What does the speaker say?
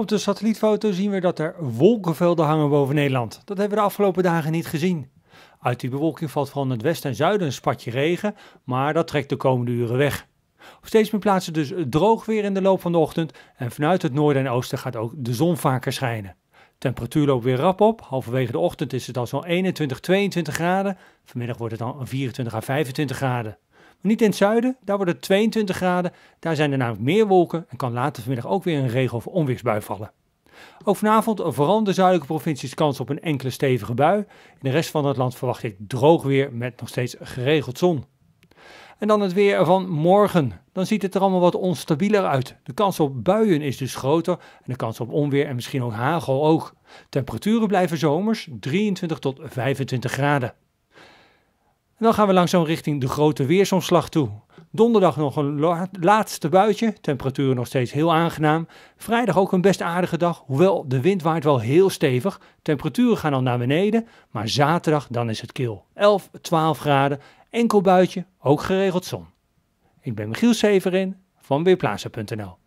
Op de satellietfoto zien we dat er wolkenvelden hangen boven Nederland. Dat hebben we de afgelopen dagen niet gezien. Uit die bewolking valt van het westen en zuiden een spatje regen, maar dat trekt de komende uren weg. steeds meer plaatsen dus droog weer in de loop van de ochtend en vanuit het noorden en oosten gaat ook de zon vaker schijnen. Temperatuur loopt weer rap op. Halverwege de ochtend is het al zo'n 21, 22 graden. Vanmiddag wordt het dan 24 à 25 graden. Maar niet in het zuiden, daar wordt het 22 graden. Daar zijn er namelijk meer wolken en kan later vanmiddag ook weer een regen- of onweersbui vallen. Ook vanavond vooral in de zuidelijke provincies kans op een enkele stevige bui. In de rest van het land verwacht ik droog weer met nog steeds geregeld zon. En dan het weer van morgen. Dan ziet het er allemaal wat onstabieler uit. De kans op buien is dus groter en de kans op onweer en misschien ook hagel ook. Temperaturen blijven zomers 23 tot 25 graden. dan gaan we langzaam richting de grote weersomslag toe. Donderdag nog een laatste buitje, temperaturen nog steeds heel aangenaam. Vrijdag ook een best aardige dag, hoewel de wind waait wel heel stevig. Temperaturen gaan al naar beneden, maar zaterdag dan is het kil. 11, 12 graden Enkel buitje, ook geregeld zon. Ik ben Michiel Severin van Weerplaatsen.nl